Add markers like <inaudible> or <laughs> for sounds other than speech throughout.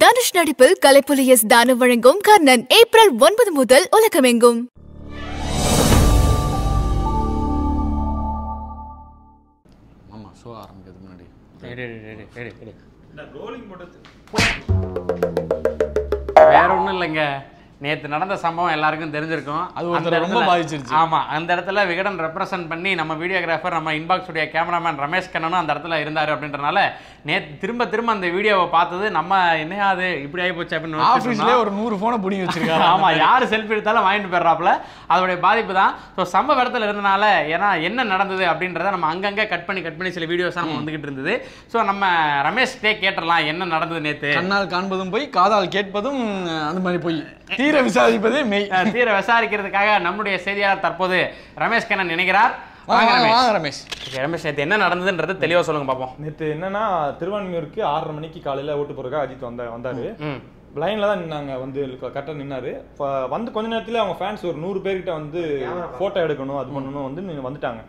தனுஷ் நடிப்பில் கலைப்புலி எஸ் தானு வழங்கும் கர்ணன் ஏப்ரல் ஒன்பது முதல் உலகமெங்கும் வேற ஒன்றும் இல்லைங்க நேற்று நடந்த சம்பவம் எல்லாருக்கும் தெரிஞ்சிருக்கும் அது வந்து ரொம்ப பாதிச்சிருச்சு ஆமாம் அந்த இடத்துல விகடன் ரெப்ரசன்ட் பண்ணி நம்ம வீடியோகிராஃபர் நம்ம இன்பாக்ஸுடைய கேமராமேன் ரமேஷ் கண்ணனும் அந்த இடத்துல இருந்தார் அப்படின்றனால நேற்று திரும்ப திரும்ப அந்த வீடியோவை பார்த்தது நம்ம என்ன அது இப்படி ஆகி போச்சு அப்படின்னு ஆஃபீஸ்லேயே ஒரு நூறு ஃபோனை பிடிங்கி வச்சிருக்காரு ஆமாம் யார் செல்ஃபி எடுத்தாலும் வாங்கிட்டு போயிடுறாப்புல அதோடைய பாதிப்பு தான் ஸோ சம்பவ இடத்துல இருந்தனால ஏன்னா என்ன நடந்தது அப்படின்றத நம்ம அங்கங்கே கட் பண்ணி கட் பண்ணி சில வீடியோஸ் நம்ம வந்துகிட்டு இருந்தது ஸோ நம்ம ரமேஷ்கிட்டே கேட்டுடலாம் என்ன நடந்தது நேற்று கண்ணால் காண்பதும் போய் காதால் கேட்பதும் அந்த மாதிரி போய் <laughs> தீர விசாரிப்பதே மெய் தீர விசாரிக்கிறதுக்காக நம்முடைய செய்தியாளர் தற்போது ரமேஷ் கண்ணன் நினைக்கிறார் வாங்க ரமேஷ் ரமேஷ் நேற்று என்ன நடந்ததுன்றது தெளிவாக சொல்லுங்க பார்ப்போம் நேற்று என்னன்னா திருவான்மையூருக்கு ஆறரை மணிக்கு காலையில் ஓட்டு போறதுக்காக அஜித் வந்த வந்தாரு லைனில் தான் நின்னாங்க வந்து கரெக்டாக நின்னாரு வந்து கொஞ்ச நேரத்துல அவங்க ஃபேன்ஸ் ஒரு நூறு பேர்கிட்ட வந்து போட்டோ எடுக்கணும் அது பண்ணணும் வந்து வந்துட்டாங்க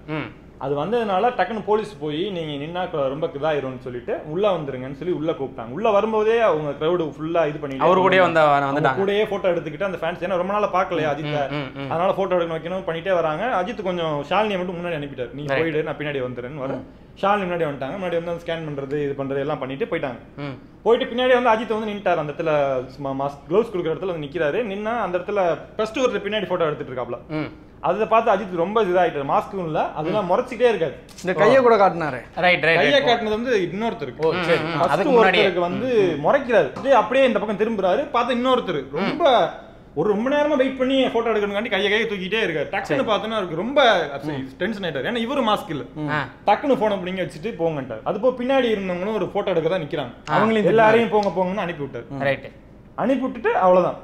அது வந்ததுனால டக்குன்னு போலீஸ் போய் நீங்கள் நின்னா ரொம்ப இதாயிரும்னு சொல்லிட்டு உள்ளே வந்துருங்கன்னு சொல்லி உள்ளே கூப்பிட்டாங்க உள்ளே வரும்போதே அவங்க க்ரௌடு ஃபுல்லாக இது பண்ணி அவர் கூட வந்த வந்துட்டாங்க கூடயே ஃபோட்டோ எடுத்துக்கிட்டு அந்த ஃபேன்ஸ் ஏன்னா ரொம்ப நாளாக பார்க்கலையா அஜித் அதனால ஃபோட்டோ எடுக்கணும் வைக்கணும் பண்ணிட்டே வராங்க அஜித் கொஞ்சம் ஷாலினியை மட்டும் முன்னாடி அனுப்பிட்டார் நீ போயிடு நான் பின்னாடி வந்துடுறேன்னு வரேன் ஷாலினி முன்னாடி வந்துட்டாங்க முன்னாடி வந்து ஸ்கேன் பண்றது இது பண்றது எல்லாம் பண்ணிட்டு போயிட்டாங்க போயிட்டு பின்னாடி வந்து அஜித் வந்து நின்ட்டார் அந்த இடத்துல மாஸ்க் க்ளவுஸ் கொடுக்குற இடத்துல வந்து நிற்கிறாரு நின்னா அந்த இடத்துல பிளஸ் டூ பின்னாடி ஃபோட்டோ எடுத்துட்டு இருக்காப்ல அதை பார்த்து அஜித் ரொம்ப இதாயிட்டாரு மாஸ்க்கும் இல்லை அதெல்லாம் முறைச்சிட்டே இருக்காது இந்த கையை கூட காட்டினாரு ரைட் ரைட் கையை காட்டினது வந்து இன்னொருத்தருக்கு அதுக்கு ஒருத்தருக்கு வந்து முறைக்கிறாரு அப்படியே இந்த பக்கம் திரும்புறாரு பார்த்தா இன்னொருத்தர் ரொம்ப ஒரு ரொம்ப நேரமா வெயிட் பண்ணி போட்டோ காண்டி கையை கையை தூக்கிட்டே இருக்காரு டக்குன்னு பார்த்தோன்னா ரொம்ப டென்ஷன் ஆயிட்டாரு ஏன்னா இவரு மாஸ்க் இல்ல டக்குன்னு போன பிடிங்க வச்சுட்டு போங்கட்டாரு அது போ பின்னாடி இருந்தவங்களும் ஒரு போட்டோ எடுக்க தான் நிக்கிறாங்க அவங்களையும் எல்லாரையும் போங்க போங்கன்னு அனுப்பி விட்டாரு அனுப்பி விட்டுட்டு அவ்வளவுதான்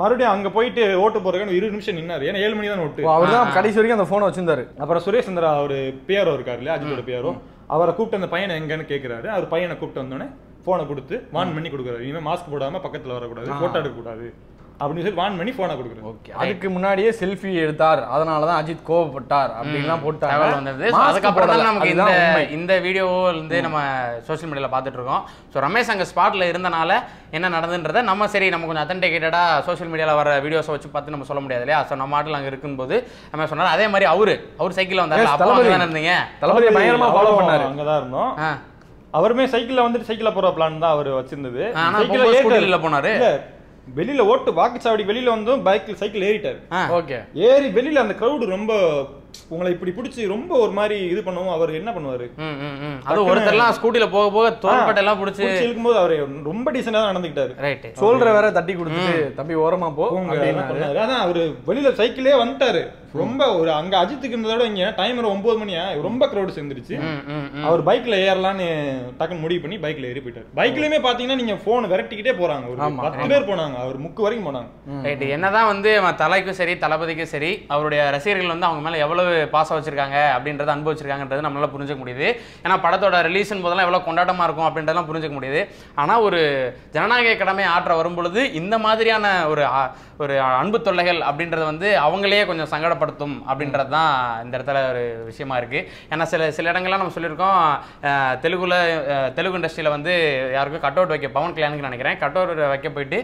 மறுபடியும் அங்க போயிட்டு ஓட்டு போறதுக்கு இருபது நிமிஷம் நின்னாரு ஏன்னா ஏழு மணி தான் ஓட்டு அவர் தான் கடைசி வரைக்கும் அந்த போனை வச்சிருந்தாரு அப்புறம் சுரேஷ் சந்திரா அவர் பேரும் இருக்காரு இல்லையா அஜித் பிஆர்ஓ அவரை கூப்பிட்டு அந்த பையனை எங்கன்னு கேட்கிறாரு அவர் பையனை கூப்பிட்டு வந்தோடனே போனை கொடுத்து வான் பண்ணி கொடுக்குறாரு இனிமேல் மாஸ்க் போடாம பக்கத்தில் வரக்கூடாது போட்டோ எடுக்கக்கூடாது அப்படின்னு சொல்லி வான் பண்ணி ஃபோனை கொடுக்குறேன் ஓகே அதுக்கு முன்னாடியே செல்ஃபி எடுத்தார் அதனால தான் அஜித் கோவப்பட்டார் அப்படின்லாம் போட்டு தகவல் வந்தது அதுக்கப்புறம் தான் நமக்கு இந்த இந்த வீடியோவோ வந்து நம்ம சோஷியல் மீடியாவில் பார்த்துட்டு இருக்கோம் ஸோ ரமேஷ் அங்கே ஸ்பாட்டில் இருந்தனால என்ன நடந்துன்றத நம்ம சரி நம்ம கொஞ்சம் அத்தன்டிகேட்டடாக சோஷியல் மீடியாவில் வர வீடியோஸை வச்சு பார்த்து நம்ம சொல்ல முடியாது இல்லையா ஸோ நம்ம ஆட்டில் அங்கே இருக்கும்போது நம்ம சொன்னார் அதே மாதிரி அவரு அவர் சைக்கிளில் வந்தார் அப்போ அங்கே தான் இருந்தீங்க தளபதி பயங்கரமாக ஃபாலோ பண்ணார் அங்கே தான் இருந்தோம் அவருமே சைக்கிளில் வந்துட்டு சைக்கிளில் போகிற பிளான் தான் அவர் வச்சிருந்தது சைக்கிளில் போனாரு வெளியில ஓட்டு வாக்குச்சாவடி வெளியில வந்து பைக்கில் சைக்கிள் ஏறிட்டாரு ஓகே ஏறி வெளியில அந்த க்ரௌடு ரொம்ப உங்களை இப்படி பிடிச்சி ரொம்ப ஒரு மாதிரி இது பண்ணவும் அவர் என்ன பண்ணுவாரு அது ஒருத்தர்லாம் ஸ்கூட்டில போக போக தோள்பட்டை எல்லாம் பிடிச்சி இருக்கும்போது அவர் ரொம்ப டீசெண்டா தான் நடந்துக்கிட்டாரு சொல்ற வேற தட்டி கொடுத்துட்டு தம்பி ஓரமா போ அதான் அவர் வெளியில சைக்கிளே வந்துட்டாரு ரொம்ப ஒரு அங்க அஜித்துக்கு இருந்ததோட இங்க டைம் ஒன்பது மணியா ரொம்ப கிரௌட் சேர்ந்துருச்சு அவர் பைக்ல ஏறலாம்னு டக்குன்னு முடிவு பண்ணி பைக்ல ஏறி போயிட்டாரு பைக்லயுமே பாத்தீங்கன்னா நீங்க போன் விரட்டிக்கிட்டே போறாங்க ஒரு பத்து பேர் போனாங்க அவர் முக்கு வரைக்கும் போனாங்க என்னதான் வந்து தலைக்கும் சரி தளபதிக்கும் சரி அவருடைய ரசிகர்கள் வந்து அவங்க மேல எவ்வளவு எவ்வளவு பாசம் வச்சிருக்காங்க அப்படின்றத அனுபவிச்சிருக்காங்கன்றது நம்மளால புரிஞ்சுக்க முடியுது ஏன்னா படத்தோட ரிலீஸின் போதெல்லாம் எவ்வளோ கொண்டாட்டமாக இருக்கும் அப்படின்றதெல்லாம் புரிஞ்சுக்க முடியுது ஆனால் ஒரு ஜனநாயக கடமை ஆற்ற வரும்பொழுது இந்த மாதிரியான ஒரு ஒரு அன்பு தொல்லைகள் அப்படின்றத வந்து அவங்களையே கொஞ்சம் சங்கடப்படுத்தும் அப்படின்றது தான் இந்த இடத்துல ஒரு விஷயமா இருக்குது ஏன்னா சில சில இடங்கள்லாம் நம்ம சொல்லியிருக்கோம் தெலுங்குல தெலுங்கு இண்டஸ்ட்ரியில் வந்து யாருக்கும் கட் அவுட் வைக்க பவன் கல்யாணுக்கு நினைக்கிறேன் கட் அவுட் வைக்க போயிட்டு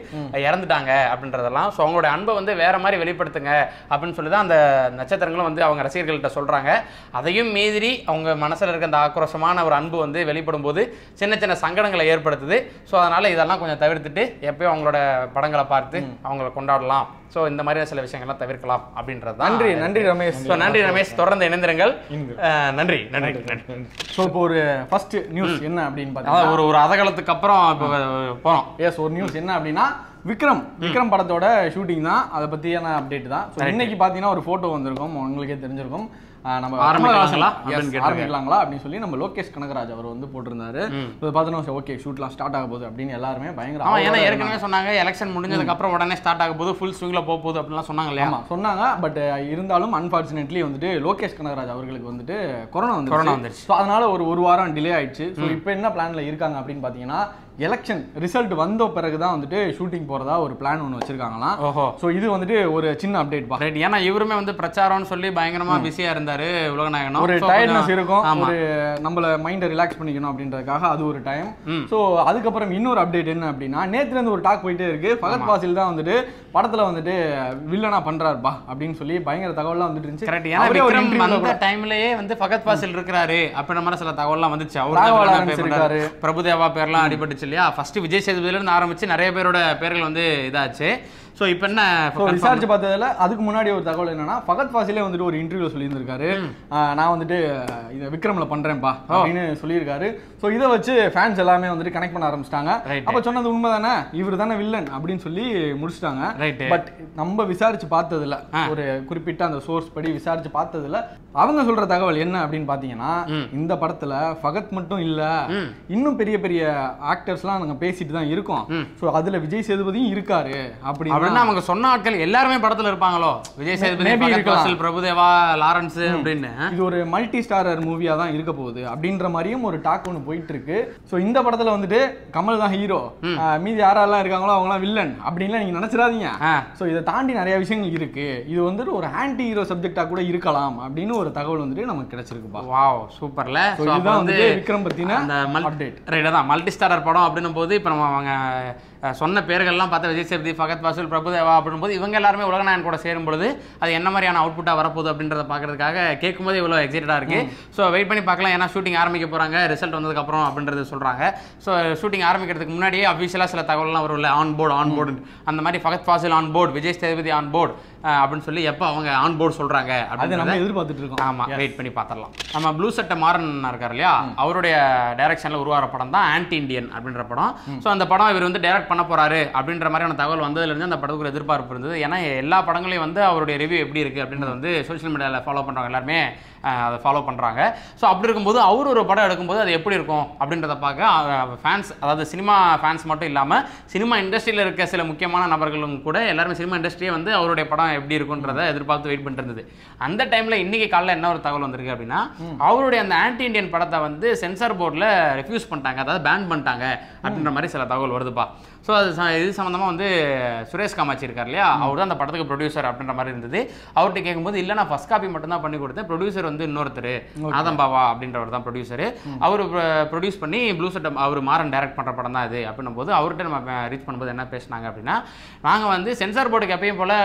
இறந்துட்டாங்க அப்படின்றதெல்லாம் ஸோ அவங்களோட அன்பை வந்து வேற மாதிரி வெளிப்படுத்துங்க அப்படின்னு சொல்லி தான் அந்த நட்சத்திரங்களும் வந்து அவங்க ரசிகர்கள்ட்ட சொல்கிறாங்க அதையும் மீதிரி அவங்க மனசில் இருக்க அந்த ஆக்ரோஷமான ஒரு அன்பு வந்து வெளிப்படும் போது சின்ன சின்ன சங்கடங்களை ஏற்படுத்துது ஸோ அதனால் இதெல்லாம் கொஞ்சம் தவிர்த்துட்டு எப்பயும் அவங்களோட படங்களை பார்த்து அவங்கள கொண்டாடலாம் ஸோ இந்த மாதிரி சில விஷயங்கள்லாம் தவிர்க்கலாம் அப்படின்றது நன்றி நன்றி ரமேஷ் ஸோ நன்றி ரமேஷ் தொடர்ந்து இணைந்திருங்கள் நன்றி நன்றி ஸோ இப்போ ஒரு ஃபர்ஸ்ட் நியூஸ் என்ன அப்படின்னு பார்த்தீங்கன்னா ஒரு ஒரு அதகலத்துக்கு அப்புறம் இப்போ போகிறோம் எஸ் ஒரு நியூஸ் என்ன அப்படின்னா விக்ரம் விக்ரம் படத்தோட ஷூட்டிங் தான் அதை பற்றியான அப்டேட் தான் ஸோ இன்னைக்கு பார்த்தீங்கன்னா ஒரு ஃபோட்டோ வந்திருக்கும் உங்களுக்கே தெரிஞ்சிருக்கும் நம்ம ஆரம்பிக்கலாங்களா ஆரம்பிக்கலாங்களா அப்படின்னு சொல்லி நம்ம லோகேஷ் கனகராஜ் அவர் வந்து போட்டிருந்தாரு பார்த்தோன்னா ஓகே ஷூட்லாம் ஸ்டார்ட் ஆக போகுது அப்படின்னு எல்லாருமே பயங்கர ஏன்னா ஏற்கனவே சொன்னாங்க எலெக்ஷன் அப்புறம் உடனே ஸ்டார்ட் ஆக போது ஃபுல் ஸ்விங்கில் போக போகுது அப்படிலாம் சொன்னாங்க இல்லையா சொன்னாங்க பட் இருந்தாலும் அன்ஃபார்ச்சுனேட்லி வந்துட்டு லோகேஷ் கனகராஜ் அவர்களுக்கு வந்துட்டு கொரோனா வந்து கொரோனா வந்துருச்சு ஸோ அதனால ஒரு ஒரு வாரம் டிலே ஆயிடுச்சு ஸோ இப்போ என்ன பிளானில் இருக்காங்க அப்படின்னு பார்த்தீங்கன்னா எலெக்ஷன் ரிசல்ட் வந்த பிறகு தான் வந்துட்டு ஷூட்டிங் போகிறதா ஒரு பிளான் ஒன்று வச்சிருக்காங்களாம் ஸோ இது வந்துட்டு ஒரு சின்ன அப்டேட் பா ரைட் ஏன்னா இவருமே வந்து பிரச்சாரம்னு சொல்லி பயங்கரமாக பிஸியாக இருந்தார் இருந்தார் உலகநாயகனும் ஒரு டயர்ட்னஸ் இருக்கும் ஒரு நம்மள மைண்டை ரிலாக்ஸ் பண்ணிக்கணும் அப்படின்றதுக்காக அது ஒரு டைம் ஸோ அதுக்கப்புறம் இன்னொரு அப்டேட் என்ன அப்படின்னா இருந்து ஒரு டாக் போயிட்டே இருக்கு பகத் பாசில் தான் வந்துட்டு படத்துல வந்துட்டு வில்லனா பண்றாருப்பா அப்படின்னு சொல்லி பயங்கர தகவல்லாம் வந்துட்டு இருந்துச்சு அந்த டைம்லயே வந்து பகத் பாசில் இருக்கிறாரு அப்படின்ற மாதிரி சில தகவல்லாம் வந்துச்சு அவர் பிரபுதேவா பேர்லாம் அடிபட்டுச்சு இல்லையா ஃபர்ஸ்ட் விஜய் இருந்து ஆரம்பிச்சு நிறைய பேரோட பேர்கள் வந்து இதாச்சு சோ இப்ப என்ன விசாரிச்சு பார்த்ததுல அதுக்கு முன்னாடி ஒரு தகவல் என்னன்னா பகத் பாசிலே வந்துட்டு ஒரு இன்டர்வியூ சொல்லியிருந்திருக்காரு சொல்லியிருக்காரு நான் வந்துட்டு இதை விக்ரமில் பண்ணுறேன்ப்பா அப்படின்னு சொல்லியிருக்காரு ஸோ இதை வச்சு ஃபேன்ஸ் எல்லாமே வந்துட்டு கனெக்ட் பண்ண ஆரம்பிச்சிட்டாங்க அப்போ சொன்னது உண்மை தானே இவர் தானே வில்லன் அப்படின்னு சொல்லி முடிச்சிட்டாங்க பட் நம்ம விசாரிச்சு பார்த்ததுல ஒரு குறிப்பிட்ட அந்த சோர்ஸ் படி விசாரிச்சு பார்த்ததுல அவங்க சொல்ற தகவல் என்ன அப்படின்னு பாத்தீங்கன்னா இந்த படத்துல ஃபகத் மட்டும் இல்ல இன்னும் பெரிய பெரிய எல்லாம் நாங்க பேசிட்டு தான் இருக்கோம் சோ அதுல விஜய் சேதுபதியும் இருக்காரு அப்படின்னு அவங்க சொன்ன ஆட்கள் எல்லாருமே படத்துல இருப்பாங்களோ விஜய் சேதுபதி பிரபுதேவா லாரன்ஸ் அப்படின்னு இது ஒரு மல்டி ஸ்டாரர் மூவியாக தான் இருக்க போகுது அப்படின்ற மாதிரியும் ஒரு டாக் ஒன்று போயிட்டு இருக்கு ஸோ இந்த படத்துல வந்துட்டு கமல் தான் ஹீரோ மீதி யாரெல்லாம் இருக்காங்களோ அவங்களாம் வில்லன் அப்படின்லாம் நீங்க நினச்சிடாதீங்க ஸோ இதை தாண்டி நிறைய விஷயங்கள் இருக்கு இது வந்துட்டு ஒரு ஆன்டி ஹீரோ சப்ஜெக்டாக கூட இருக்கலாம் அப்படின்னு ஒரு தகவல் வந்துட்டு நமக்கு கிடைச்சிருக்குப்பா வாவ் சூப்பர்ல இதுதான் வந்து விக்ரம் பத்தின அப்டேட் ரைட்டாக தான் மல்டி ஸ்டாரர் படம் அப்படின்னும் போது இப்போ நம்ம அவங்க சொன்ன பேர்கள்லாம் பார்த்தா விஜய் சேபதி ஃபகத் பாசுல் பிரபுதேவா அப்படின்போது இவங்க எல்லாருமே உலகநாயன் கூட சேரும் பொழுது அது என்ன மாதிரியான அவுட்புட்டாக வரப்போகுது அப்படின்றத பார்க்குறதுக்காக கேட்கும்போது இவ்வளோ எக்ஸைட்டடாக இருக்குது ஸோ வெயிட் பண்ணி பார்க்கலாம் ஏன்னா ஷூட்டிங் ஆரம்பிக்க போகிறாங்க ரிசல்ட் வந்ததுக்கப்புறம் அப்படின்றது சொல்கிறாங்க ஸோ ஷூட்டிங் ஆரம்பிக்கிறதுக்கு முன்னாடியே அஃபீஷியலாக சில தகவல்லாம் வரும்ல ஆன் போர்டு ஆன் போர்டு அந்த மாதிரி Fahadh Faasil on board Vijay Sethupathi on board அப்படின்னு சொல்லி எப்போ அவங்க ஆன் போர்டு சொல்கிறாங்க அப்படின்னு எதிர்பார்த்துட்டு இருக்கோம் ஆமாம் வெயிட் பண்ணி பார்த்துடலாம் நம்ம ப்ளூ சட்டை மாறன் இருக்கார் இல்லையா அவருடைய டைரக்ஷனில் உருவாகிற படம் தான் ஆன்டி இண்டியன் அப்படின்ற படம் ஸோ அந்த படம் இவர் வந்து டைரக்ட் பண்ண போகிறாரு அப்படின்ற மாதிரியான தகவல் வந்ததுலேருந்து அந்த படத்துக்கு எதிர்பார்ப்பு இருந்தது ஏன்னா எல்லா படங்களையும் வந்து அவருடைய ரிவ்யூ எப்படி இருக்குது அப்படின்றது வந்து சோஷியல் மீடியாவில் ஃபாலோ பண்ணுறாங்க எல்லாருமே அதை ஃபாலோ பண்ணுறாங்க ஸோ அப்படி இருக்கும்போது அவர் ஒரு படம் எடுக்கும்போது அது எப்படி இருக்கும் அப்படின்றத பார்க்க ஃபேன்ஸ் அதாவது சினிமா ஃபேன்ஸ் மட்டும் இல்லாமல் சினிமா இண்டஸ்ட்ரியில் இருக்க சில முக்கியமான நபர்களும் கூட எல்லாருமே சினிமா இண்டஸ்ட்ரியே வந்து அவருடைய படம் எப்படி இருக்குன்றத எதிர்பார்த்து வெயிட் பண்ணிட்டு இருந்தது அந்த டைமில் இன்றைக்கி காலையில் என்ன ஒரு தகவல் வந்திருக்கு அப்படின்னா அவருடைய அந்த ஆன்டி இண்டியன் படத்தை வந்து சென்சார் போர்டில் ரெஃப்யூஸ் பண்ணிட்டாங்க அதாவது பேன் பண்ணிட்டாங்க அப்படின்ற மாதிரி சில தகவல் வருதுப்பா ஸோ அது இது சம்மந்தமாக வந்து சுரேஷ் காமாட்சி இருக்கார் இல்லையா அவர் தான் அந்த படத்துக்கு ப்ரொடியூசர் அப்படின்ற மாதிரி இருந்தது அவர்கிட்ட கேட்கும்போது இல்லை நான் ஃபஸ்ட் காப்பி மட்டும்தான் பண்ணி கொடுத்தேன் ப்ரொடியூசர் வந்து இன்னொருத்தர் ஆதம் பாவா அப்படின்றவர் தான் ப்ரொடியூசர் அவர் ப்ரொடியூஸ் பண்ணி ப்ளூ செட் அவர் மாறன் டைரக்ட் பண்ணுற படம் தான் இது அப்படின்னும் போது அவர்கிட்ட நம்ம ரீச் பண்ணும்போது என்ன பேசினாங்க அப்படின்னா நாங்கள் வந்து சென்சார் போர்டுக்கு எப்பயும் போல்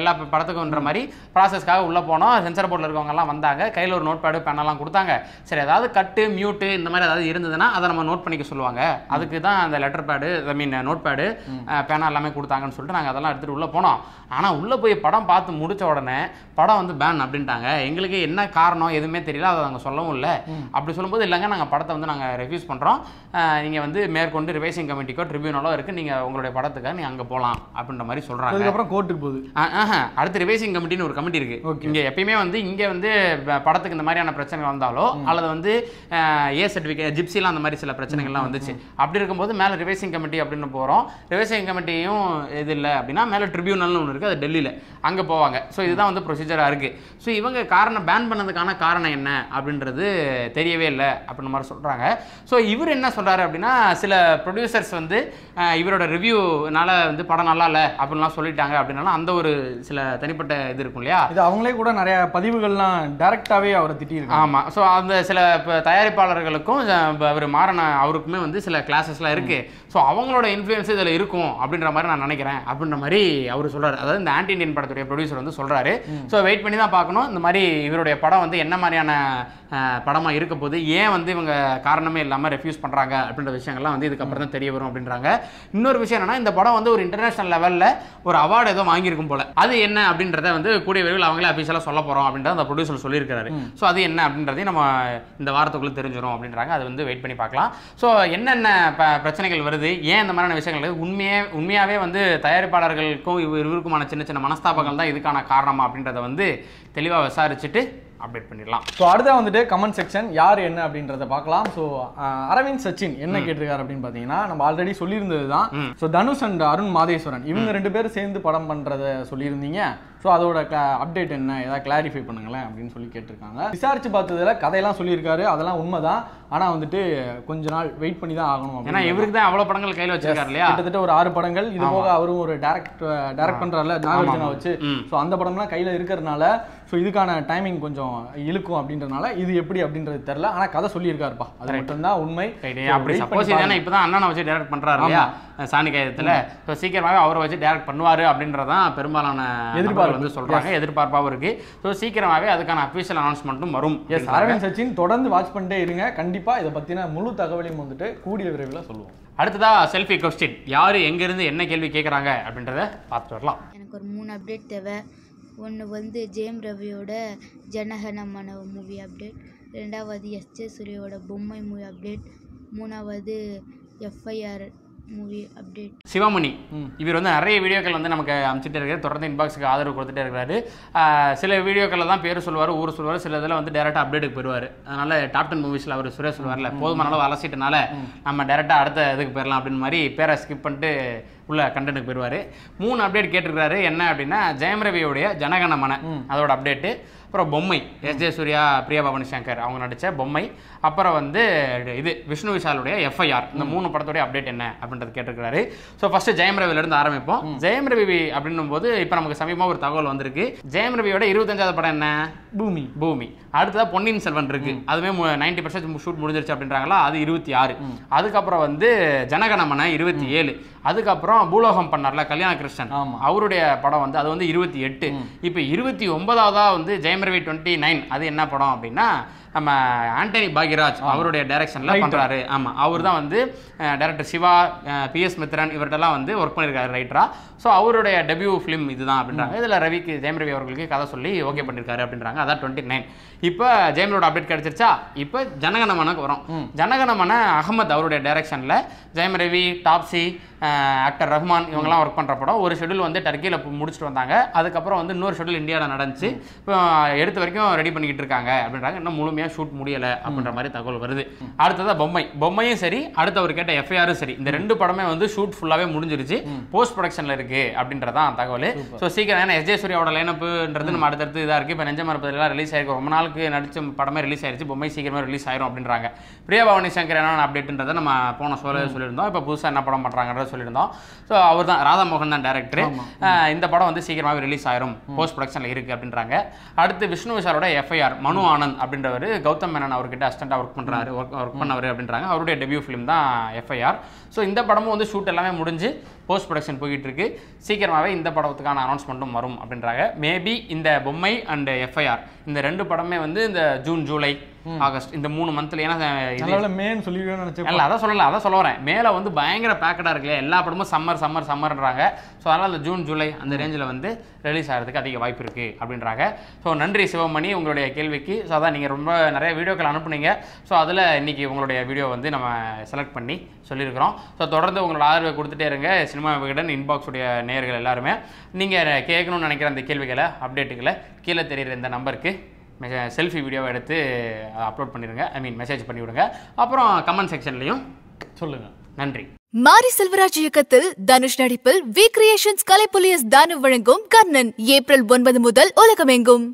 எல்லா படத்துக்குன்ற மாதிரி ப்ராசஸ்க்காக உள்ளே போனோம் சென்சார் போர்டில் இருக்கவங்கலாம் வந்தாங்க கையில் ஒரு நோட் பேடு பேனெல்லாம் கொடுத்தாங்க சரி ஏதாவது கட்டு மியூட்டு இந்த மாதிரி ஏதாவது இருந்ததுன்னா அதை நம்ம நோட் பண்ணிக்க சொல்லுவாங்க அதுக்கு தான் அந்த letter pad I mean note notepad பேனா எல்லாமே கொடுத்தாங்கன்னு சொல்லிட்டு நாங்கள் அதெல்லாம் எடுத்துகிட்டு உள்ளே போனோம் ஆனால் உள்ளே போய் படம் பார்த்து முடித்த உடனே படம் வந்து பேன் அப்படின்ட்டாங்க எங்களுக்கு என்ன காரணம் எதுவுமே தெரியல அதை நாங்கள் சொல்லவும் இல்லை அப்படி சொல்லும்போது இல்லைங்க நாங்கள் படத்தை வந்து நாங்கள் ரெஃப்யூஸ் பண்ணுறோம் நீங்கள் வந்து மேற்கொண்டு ரிவைசிங் கமிட்டிக்கோ ட்ரிபியூனலோ இருக்குது நீங்கள் உங்களுடைய படத்துக்காக நீங்கள் அங்கே போகலாம் அப்படின்ற மாதிரி சொல்கிறாங்க அதுக்கப்புறம் கோர்ட்டுக்கு போகுது அடுத்து ரிவைசிங் கமிட்டின்னு ஒரு கமிட்டி இருக்குது ஓகே இங்கே எப்பயுமே வந்து இங்கே வந்து படத்துக்கு இந்த மாதிரியான பிரச்சனை வந்தாலோ அல்லது வந்து ஏ சர்டிஃபிகேட் ஜிப்சிலாம் அந்த மாதிரி சில பிரச்சனைகள்லாம் வந்துச்சு அப்படி இருக்கும்போது மேலே ரிவைசிங் கமிட்டி அப்படின்னு போகிறோம் போகிறோம் ரிவைசிங் கமிட்டியும் இது இல்லை அப்படின்னா மேலே ட்ரிபியூனல்னு ஒன்று இருக்குது அது டெல்லியில் அங்கே போவாங்க ஸோ இதுதான் வந்து ப்ரொசீஜராக இருக்குது ஸோ இவங்க காரணம் பேன் பண்ணதுக்கான காரணம் என்ன அப்படின்றது தெரியவே இல்லை அப்படின்ற மாதிரி சொல்கிறாங்க ஸோ இவர் என்ன சொல்கிறாரு அப்படின்னா சில ப்ரொடியூசர்ஸ் வந்து இவரோட ரிவ்யூனால வந்து படம் நல்லா இல்லை அப்படின்லாம் சொல்லிட்டாங்க அப்படின்னாலும் அந்த ஒரு சில தனிப்பட்ட இது இருக்கும் இல்லையா இது அவங்களே கூட நிறைய பதிவுகள்லாம் டேரெக்டாகவே அவரை திட்டிருக்கு ஆமாம் ஸோ அந்த சில இப்போ தயாரிப்பாளர்களுக்கும் அவர் மாறின அவருக்குமே வந்து சில கிளாஸஸ்லாம் இருக்குது ஸோ அவங்களோட இன்ஃப்ளூயன்ஸ் இதில் இருக்கும் அப்படின்ற மாதிரி நான் நினைக்கிறேன் அப்படின்ற மாதிரி அவர் சொல்கிறார் அதாவது இந்த ஆன்டி இண்டியன் படத்துடைய ப்ரொடியூசர் வந்து சொல்கிறாரு ஸோ வெயிட் பண்ணி தான் பார்க்கணும் இந்த மாதிரி இவருடைய படம் வந்து என்ன மாதிரியான படமாக இருக்க போது ஏன் வந்து இவங்க காரணமே இல்லாமல் ரெஃப்யூஸ் பண்ணுறாங்க அப்படின்ற விஷயங்கள்லாம் வந்து இதுக்கப்புறம் தான் தெரிய வரும் அப்படின்றாங்க இன்னொரு விஷயம் என்னென்னா இந்த படம் வந்து ஒரு இன்டர்நேஷனல் லெவலில் ஒரு அவார்டு ஏதோ வாங்கியிருக்கும் போல் அது என்ன அப்படின்றத வந்து கூடிய விரைவில் அவங்களே அஃபீஷியலாக சொல்ல போகிறோம் அப்படின்றத அந்த ப்ரொடியூசர் சொல்லியிருக்காரு ஸோ அது என்ன அப்படின்றதையும் நம்ம இந்த வாரத்துக்குள்ளே தெரிஞ்சிடும் அப்படின்றாங்க அது வந்து வெயிட் பண்ணி பார்க்கலாம் ஸோ என்னென்ன பிரச்சனைகள் வருது நடந்தது ஏன் இந்த மாதிரியான விஷயங்கள் நடக்குது உண்மையே உண்மையாகவே வந்து தயாரிப்பாளர்களுக்கும் இவருக்குமான சின்ன சின்ன மனஸ்தாபங்கள் தான் இதுக்கான காரணமாக அப்படின்றத வந்து தெளிவாக விசாரிச்சுட்டு அப்டேட் பண்ணிடலாம் ஸோ அடுத்த வந்துட்டு கமெண்ட் செக்ஷன் யார் என்ன அப்படின்றத பார்க்கலாம் ஸோ அரவிந்த் சச்சின் என்ன கேட்டிருக்காரு அப்படின்னு பார்த்தீங்கன்னா நம்ம ஆல்ரெடி சொல்லியிருந்தது தான் ஸோ தனுஷ் அண்ட் அருண் மாதேஸ்வரன் இவங்க ரெண்டு பேரும் சேர்ந்து படம் பண்ணுறத சொல்லியிருந்தீங்க ஸோ அதோட அப்டேட் என்ன ஏதாவது கிளாரிஃபை பண்ணுங்களேன் அப்படின்னு சொல்லி கேட்டிருக்காங்க விசாரிச்சு பார்த்ததில் கதையெல்லாம் சொல்லியிருக்காரு அதெல்லாம் உண்மைதான் ஆனால் வந்துட்டு கொஞ்ச நாள் வெயிட் பண்ணி தான் ஆகணும் ஏன்னா இவருக்கு தான் அவ்வளோ படங்கள் கையில் வச்சிருக்காரு இல்லையா கிட்டத்தட்ட ஒரு ஆறு படங்கள் இது போக அவரும் ஒரு டேரக்ட் டேரக்ட் பண்ணுறாருல நாகார்ஜுனா வச்சு ஸோ அந்த படம்லாம் கையில் இருக்கிறதுனால ஸோ இதுக்கான டைமிங் கொஞ்சம் இழுக்கும் அப்படின்றனால இது எப்படி அப்படின்றது தெரில ஆனால் கதை சொல்லியிருக்காருப்பா அது மட்டும்தான் உண்மை அப்படி சப்போஸ் ஏன்னா இப்போ தான் அண்ணனை வச்சு டேரக்ட் பண்ணுறாரு இல்லையா சாணிக்காயத்தில் ஸோ சீக்கிரமாகவே அவரை வச்சு டேரக்ட் பண்ணுவார் அப்படின்றதான் பெரும்பாலான எதிர்பார்ப்பு வந்து சொல்கிறாங்க எதிர்பார்ப்பாகவும் இருக்குது ஸோ சீக்கிரமாகவே அதுக்கான அஃபீஷியல் அனௌன்ஸ்மெண்ட்டும் வரும் எஸ் அரவிந்த் சச்சின் தொடர்ந்து வாட்ச் பண்ணிட்டே இருங்க கண்டிப்பாக இதை பற்றின முழு தகவலையும் வந்துட்டு கூடிய விரைவில் சொல்லுவோம் அடுத்ததா செல்ஃபி கொஸ்டின் யார் எங்கேருந்து என்ன கேள்வி கேட்குறாங்க அப்படின்றத பார்த்துட்டு வரலாம் எனக்கு ஒரு மூணு அப்டேட் தேவை ஒன்று வந்து ஜெயம் ரவியோட ஜனகனமான மூவி அப்டேட் ரெண்டாவது எஸ் ஜே சூர்யாவோட பொம்மை மூவி அப்டேட் மூணாவது எஃப்ஐஆர் மூவி அப்டேட் சிவமணி இவர் வந்து நிறைய வீடியோக்கள் வந்து நமக்கு அமைச்சிட்டே இருக்காரு தொடர்ந்து இன்பாக்ஸுக்கு ஆதரவு கொடுத்துட்டே இருக்காரு சில வீடியோக்களில் தான் பேர் சொல்லுவார் ஊர் சொல்லுவார் சில இதில் வந்து டேரெக்டாக அப்டேட்டுக்கு போயிடுவார் அதனால் டாப் டென் மூவிஸில் அவர் சுரேஷ் சொல்லுவார்ல போதுமான அளவு அலசிட்டனால நம்ம டேரெக்டாக அடுத்த இதுக்கு போயிடலாம் அப்படின்னு மாதிரி பேரை ஸ்கிப் பண்ணிட்டு உள்ள கண்டென்ட்டுக்கு போயிடுவார் மூணு அப்டேட் கேட்டிருக்காரு என்ன அப்படின்னா ஜெயம் ரவியோடைய ஜனகணமன அதோட அப்டேட்டு அப்புறம் பொம்மை எஸ் ஜே சூர்யா பிரியா பவனி சங்கர் அவங்க நடித்த பொம்மை அப்புறம் வந்து இது விஷ்ணு விஷாலுடைய எஃப்ஐஆர் இந்த மூணு படத்துடைய அப்டேட் என்ன அப்படின்றது கேட்டிருக்கிறாரு ஸோ ஃபஸ்ட்டு ஜெயம் ரவியிலேருந்து ஆரம்பிப்போம் ஜெயம் ரவி அப்படின்னும் போது இப்போ நமக்கு சமீபமாக ஒரு தகவல் வந்திருக்கு ஜெயம் ரவியோட இருபத்தஞ்சாவது படம் என்ன பூமி பூமி அடுத்ததாக பொன்னியின் செல்வன் இருக்கு அதுவே நைன்டி பர்சன்ட் ஷூட் முடிஞ்சிருச்சு அப்படின்றாங்களா அது இருபத்தி ஆறு அதுக்கப்புறம் வந்து ஜனகணமன இருபத்தி ஏழு அதுக்கப்புறம் பூலோகம் பண்ணார்ல கல்யாண கிருஷ்ணன் அவருடைய படம் வந்து அது வந்து இருபத்தி எட்டு இப்போ இருபத்தி ஒன்பதாவதா வந்து ஜெயமரவி டுவெண்ட்டி நைன் அது என்ன படம் அப்படின்னா நம்ம ஆண்டனி பாகிராஜ் அவருடைய டைரக்ஷன்ல பண்றாரு ஆமாம் அவர் தான் வந்து director Siva P S Mithran இவர்கிட்டலாம் வந்து ஒர்க் பண்ணியிருக்காரு ரைட்டரா ஸோ அவருடைய டெபியூ ஃபிலிம் இதுதான் அப்படின்றாங்க இதில் ரவிக்கு ஜெயம் ரவி அவர்களுக்கு கதை சொல்லி ஓகே பண்ணியிருக்காரு அப்படின்றாங்க அதான் டுவெண்ட்டி நைன் இப்போ ஜெயமரோட அப்டேட் கிடைச்சிருச்சா இப்போ ஜனகணமனுக்கு வரும் ஜனகணமன அகமது அவருடைய டைரக்ஷனில் ஜெயம் ரவி டாப்ஸி ஆக்டர் ரஹ்மான் இவங்கெல்லாம் ஒர்க் பண்ணுற படம் ஒரு ஷெடியூல் வந்து டர்க்கியில் முடிச்சுட்டு வந்தாங்க அதுக்கப்புறம் வந்து இன்னொரு ஷெடியூல் இந்தியாவில் நடந்துச்சு இப்போ எடுத்த வரைக்கும் ரெடி பண்ணிக்கிட்டு இருக்காங்க அப்படின்றாங்க இன்னும் முழுமையாக ஷூட் முடியலை அப்படின்ற மாதிரி தகவல் வருது அடுத்ததாக பொம்மை பொம்மையும் சரி அடுத்து அவர் கேட்ட எஃப்ஐஆரும் சரி இந்த ரெண்டு படமே வந்து ஷூட் ஃபுல்லாகவே முடிஞ்சிருச்சு போஸ்ட் ப்ரொடக்ஷனில் இருக்குது அப்படின்றதான் தகவல் ஸோ சீக்கிரம் ஏன்னா எஸ் ஜே லைனப்புன்றது நம்ம அடுத்தடுத்து இதாக இருக்குது இப்போ நெஞ்சமர பதிலாக ரிலீஸ் ஆயிருக்கு ரொம்ப நாளுக்கு நடித்த படமே ரிலீஸ் ஆயிருச்சு பொம்மை சீக்கிரமாக ரிலீஸ் ஆயிரும் அப்படின்றாங்க பிரியா பவானி சங்கர் என்னென்ன அப்டேட்ன்றதை நம்ம போன சொல்ல சொல்லியிருந்தோம் இப்போ புதுசாக என்ன படம் பண்ணுறாங்கன்றத சொல்லியிருந்தோம் ஸோ அவர் தான் ராதா மோகன் தான் டேரக்டர் இந்த படம் வந்து சீக்கிரமாகவே ரிலீஸ் ஆயிரும் போஸ்ட் ப்ரொடக்ஷனில் இருக்குது அப்படின்றாங்க அடுத்து விஷ்ணு விஷாரோட எஃப்ஐஆர் மனு ஆனந்த் அப்படின்றவர் கௌதம் மேனன் அவர்கிட்ட அஸ்டண்டாக ஒர்க் பண்ணுறாரு ஒர்க் ஒர்க் பண்ணவர் அப்படின்றாங்க அவருடைய டெபியூ ஃபிலிம் தான் எஃப்ஐஆர் ஸோ இந்த படமும் வந்து ஷூட் எல்லாமே முடிஞ்சு போஸ்ட் ப்ரொடக்ஷன் போய்கிட்டு இருக்கு சீக்கிரமாகவே இந்த படத்துக்கான அனௌன்ஸ்மெண்ட்டும் வரும் அப்படின்றாங்க மேபி இந்த பொம்மை அண்ட் எஃப்ஐஆர் இந்த ரெண்டு படமே வந்து இந்த ஜூன் ஜூலை ஆகஸ்ட் இந்த மூணு மந்த்ல ஏன்னா மேன்னு சொல்லி நினைச்சேன் அதான் சொல்லல அதான் சொல்ல வரேன் மேலே வந்து பயங்கர பேக்கடாக இருக்குல்ல எல்லா படமும் சம்மர் சம்மர் சம்மர்ன்றாங்க ஸோ அதனால் அந்த ஜூன் ஜூலை அந்த ரேஞ்சில் வந்து ரிலீஸ் ஆகிறதுக்கு அதிக வாய்ப்பு இருக்கு அப்படின்றாங்க ஸோ நன்றி சிவமணி உங்களுடைய கேள்விக்கு ஸோ அதான் நீங்கள் ரொம்ப நிறைய வீடியோக்கள் அனுப்புனீங்க ஸோ அதில் இன்னைக்கு உங்களுடைய வீடியோ வந்து நம்ம செலக்ட் பண்ணி சொல்லியிருக்கிறோம் ஸோ தொடர்ந்து உங்களோட ஆதரவை கொடுத்துட்டே இருங்க சினிமா விகடன் இன்பாக்ஸுடைய நேர்கள் எல்லாருமே நீங்கள் கேட்கணும்னு நினைக்கிற அந்த கேள்விகளை அப்டேட்டுகளை கீழே தெரிகிற இந்த நம்பருக்கு செல்ஃபி வீடியோவை எடுத்து அப்லோட் பண்ணிடுங்க ஐ மீன் மெசேஜ் பண்ணிவிடுங்க அப்புறம் கமெண்ட் செக்ஷன்லையும் சொல்லுங்கள் நன்றி மாரி செல்வராஜ் இயக்கத்தில் தனுஷ் நடிப்பில் வி கிரியேஷன்ஸ் கலைப்புலியஸ் தானு வழங்கும் கர்ணன் ஏப்ரல் ஒன்பது முதல் உலகமெங்கும்